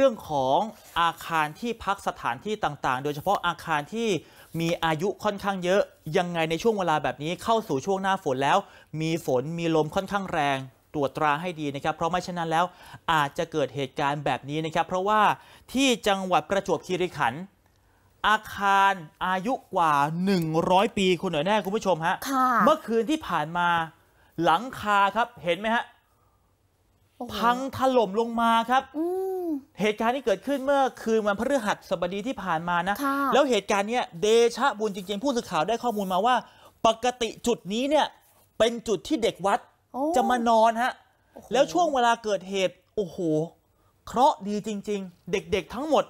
รื่องของอาคารที่พักสถานที่ต่างๆ โดยเฉพาะอาคารที่มีอายุค่อนข้างเยอะ ยังไงในช่วงเวลาแบบนี้ เข้าสู่ช่วงหน้าฝนแล้ว มีฝนมีลมค่อนข้างแรงตรวจตราให้ดีนะครับ เพราะไม่เช่นนั้นแล้วอาจจะเกิดเหตุการณ์แบบนี้นะครับ เพราะว่าที่จังหวัดประจวบคีรีขันธ์อาคารอายุกว่า 100 ปี คุณหน่อยแน่คุณผู้ชมฮะเมื่อคืนที่ผ่านมาหลังคาครับเห็นไหมฮะพังถล่มลงมาครับเหตุการณ์ที่เกิดขึ้นเมื่อคืนวันพฤหัสบดีที่ผ่านมานะ แล้วเหตุการณ์เนี้ยเดชะบุญจริงๆ ผู้สื่อข่าวได้ข้อมูลมาว่า ปกติจุดนี้เนี่ยเป็นจุดที่เด็กวัดจะมานอนฮะ แล้วช่วงเวลาเกิดเหตุ โอ้โหเคราะห์ดีจริงๆ เด็กๆทั้งหมด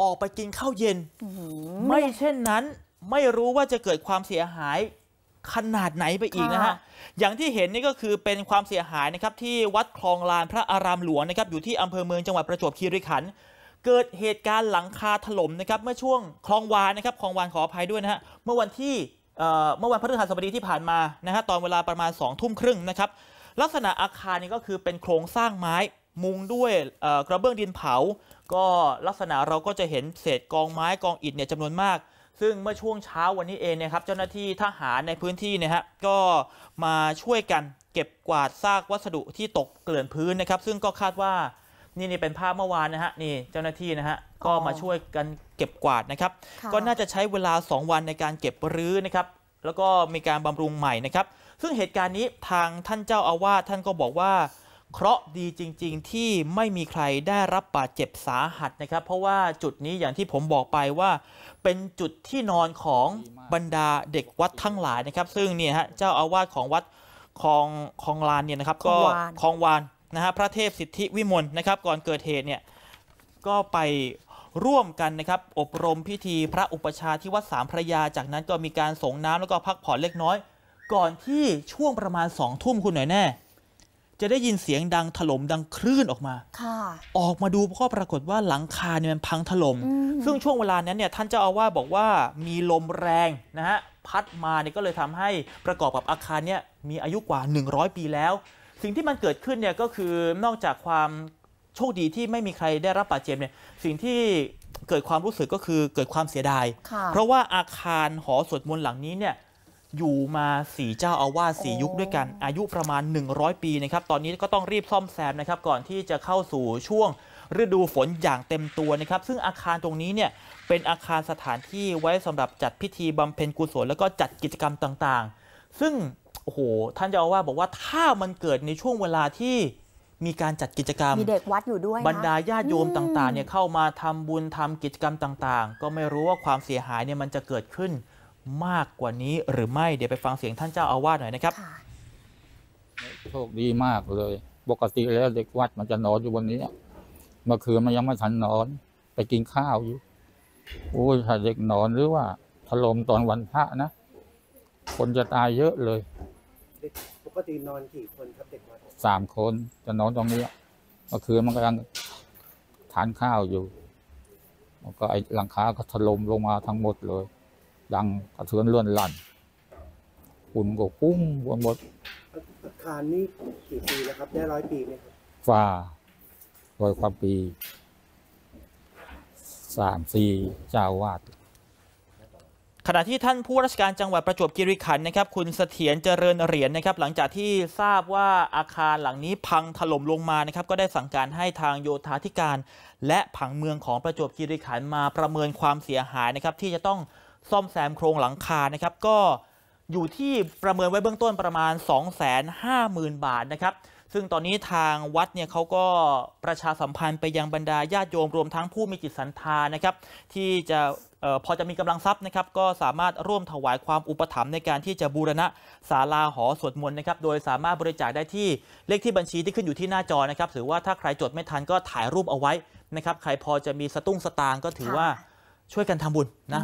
ออกไปกินข้าวเย็น ไม่เช่นนั้นไม่รู้ว่าจะเกิดความเสียหายขนาดไหนไปอีกนะฮะ อย่างที่เห็นนี่ก็คือเป็นความเสียหายนะครับที่วัดคลองลานพระอารามหลวงนะครับ อยู่ที่อำเภอเมืองจังหวัดประจวบคีรีขันธ์ เกิดเหตุการณ์หลังคาถล่มนะครับเมื่อช่วงคลองวานนะครับคลองวานขออภัยด้วยนะฮะ เมื่อวันที่เมื่อวันพฤหัสบดีที่ผ่านมานะฮะตอนเวลาประมาณ2องทุ่มครึ่งนะครับ ลักษณะอาคารนี่ก็คือเป็นโครงสร้างไม้มุงด้วยกระเบื้องดินเผา ก็ลักษณะเราก็จะเห็นเศษกองไม้กองอิฐเนี่ยจำนวนมากซึ่งเมื่อช่วงเช้าวันนี้เองนะครับ เจ้าหน้าที่ทหารในพื้นที่นะฮะก็มาช่วยกันเก็บกวาดซากวัสดุที่ตกเกลื่อนพื้นนะครับซึ่งก็คาดว่านี่นี่เป็นภาพเมื่อวานนะฮะนี่เจ้าหน้าที่นะฮะก็มาช่วยกันเก็บกวาดนะครับ ก็น่าจะใช้เวลา 2 วันในการเก็บรื้อนะครับ แล้วก็มีการบำรุงใหม่นะครับซึ่งเหตุการณ์นี้ทางท่านเจ้าอาวาสท่านก็บอกว่าเคราะห์ดีจริง ๆที่ไม่มีใครได้รับบาดเจ็บสาหัสนะครับ เพราะว่าจุดนี้อย่างที่ผมบอกไปว่าเป็นจุดที่นอนของบรรดาเด็กวัดทั้งหลายนะครับ ซึ่งเนี่ยฮะเจ้าอาวาสของวัดคลองคลองลานเนี่ยนะครับ ก็คลองวานนะฮะพระเทพสิทธิวิมลนะครับ ก่อนเกิดเหตุเนี่ยก็ไปร่วมกันนะครับ อบรมพิธีพระอุปชาที่วัดสามพระยาจากนั้นก็มีการส่งน้ำแล้วก็พักผ่อนเล็กน้อย ก่อนที่ช่วงประมาณสองทุ่มคุณหน่อยแน่จะได้ยินเสียงดังถล่มดังคลื่นออกมา ออกมาดูก็ปรากฏว่าหลังคาเนี่ยมันพังถลม่ม ซึ่งช่วงเวลานั้นเนี่ยท่านเจ้าอาวาสบอกว่ามีลมแรงนะฮะ พัดมาเนี่ยก็เลยทำให้ประกอบกับอาคารเนี่ยมีอายุกว่า 100 ปีแล้ว สิ่งที่มันเกิดขึ้นเนี่ยก็คือนอกจากความโชคดีที่ไม่มีใครได้รับบาดเจ็บเนี่ยสิ่งที่เกิดความรู้สึกก็คือเกิดความเสียดาย เพราะว่าอาคารหอสวดมนต์หลังนี้เนี่ยอยู่มาสี่เจ้าอาวาสสี่ยุคด้วยกัน อายุประมาณ 100 ปีนะครับ ตอนนี้ก็ต้องรีบซ่อมแซมนะครับ ก่อนที่จะเข้าสู่ช่วงฤดูฝนอย่างเต็มตัวนะครับ ซึ่งอาคารตรงนี้เนี่ยเป็นอาคารสถานที่ไว้สำหรับจัดพิธีบำเพ็ญกุศลแล้วก็จัดกิจกรรมต่างๆ ซึ่งโอ้โหท่านเจ้าอาวาสบอกว่าถ้ามันเกิดในช่วงเวลาที่มีการจัดกิจกรรมมีเด็กวัดอยู่ด้วย บรรดาญาติโยมต่างๆเนี่ยเข้ามาทำบุญทำกิจกรรมต่างๆ ก็ไม่รู้ว่าความเสียหายเนี่ยมันจะเกิดขึ้นมากกว่านี้หรือไม่เดี๋ยวไปฟังเสียงท่านเจ้าอาวาสหน่อยนะครับโชคดีมากเลย ปกติแล้วเด็กวัดมันจะนอนอยู่วันนี้เมื่อคืนมันยังไม่ทันนอน ไปกินข้าวอยู่โอ้ยถ้าเด็กนอนหรือว่าถล่มตอนวันพระนะ คนจะตายเยอะเลย ปกตินอนกี่คนครับเด็กวัดสามคนจะนอนตรงนี้เมื่อคืนมันกำลังทานข้าวอยู่แล้วก็ไอ้หลังคาก็ถล่มลงมาทั้งหมดเลยดังกระเทือนเลื่อนลั่นหุ่นก็กุ้งวนหมด อาคารนี้กี่ปีแล้วครับ ได้ร้อยปีไหมครับฝ่าร้อยความปี สามสี่เจ้าวาดขณะที่ท่านผู้ราชการจังหวัดประจวบคีรีขันธ์นะครับ คุณเสถียรเจริญเหรียญนะครับ หลังจากที่ทราบว่าอาคารหลังนี้พังถล่มลงมานะครับ ก็ได้สั่งการให้ทางโยธาธิการ และผังเมืองของประจวบคีรีขันธ์มาประเมินความเสียหายนะครับ ที่จะต้องซ่อมแซมโครงหลังคานะครับก็อยู่ที่ประเมินไว้เบื้องต้นประมาณ 250,000 บาทนะครับ ซึ่งตอนนี้ทางวัดเนี่ยเขาก็ประชาสัมพันธ์ไปยังบรรดาญาติโยม รวมทั้งผู้มีจิตศรัทธานะครับ ที่จะอพอจะมีกำลังทรัพย์นะครับ ก็สามารถร่วมถวายความอุปถัมภ์ในการที่จะบูรณะศาลาหอสวดมนต์นะครับ โดยสามารถบริจาคได้ที่เลขที่บัญชีที่ขึ้นอยู่ที่หน้าจอนะครับหรือว่าถ้าใครจดไม่ทันก็ถ่ายรูปเอาไว้นะครับใครพอจะมีสตุ้งสตางก็ถือว่าช่วยกันทำบุญนะ